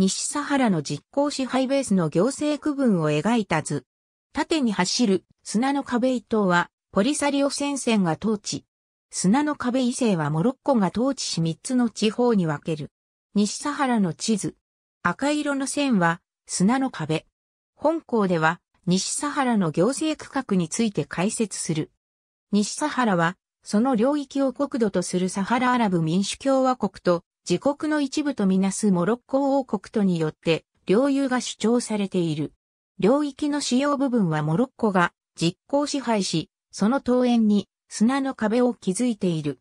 西サハラの実効支配ベースの行政区分を描いた図。縦に走る砂の壁伊藤はポリサリオ戦線が統治。砂の壁伊勢はモロッコが統治し3つの地方に分ける。西サハラの地図。赤色の線は砂の壁。本校では西サハラの行政区画について解説する。西サハラはその領域を国土とするサハラアラブ民主共和国と自国の一部とみなすモロッコ王国とによって領有が主張されている。領域の使用部分はモロッコが実効支配し、その東縁に砂の壁を築いている。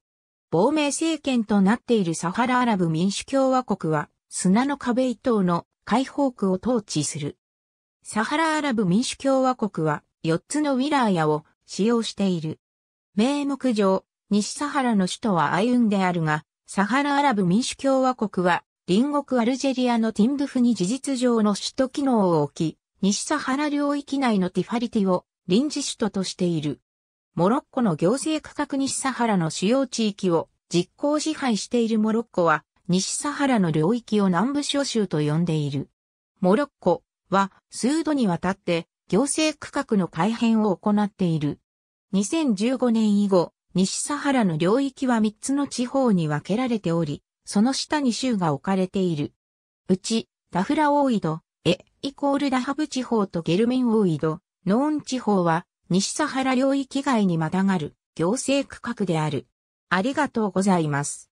亡命政権となっているサハラアラブ民主共和国は砂の壁一等の解放区を統治する。サハラアラブ民主共和国は4つのウィラーヤを使用している。名目上、西サハラの首都はアイウンであるが、サハラアラブ民主共和国は、隣国アルジェリアのティンブフに事実上の首都機能を置き、西サハラ領域内のティファリティを臨時首都としている。モロッコの行政区画西サハラの主要地域を実行支配しているモロッコは、西サハラの領域を南部諸州と呼んでいる。モロッコは数度にわたって行政区画の改変を行っている。2015年以後、西サハラの領域は3つの地方に分けられており、その下に州が置かれている。うち、ダフラオーイド、エ、イコールダハブ地方とゲルメンオーイド、ノーン地方は、西サハラ領域外にまたがる、行政区画である。ありがとうございます。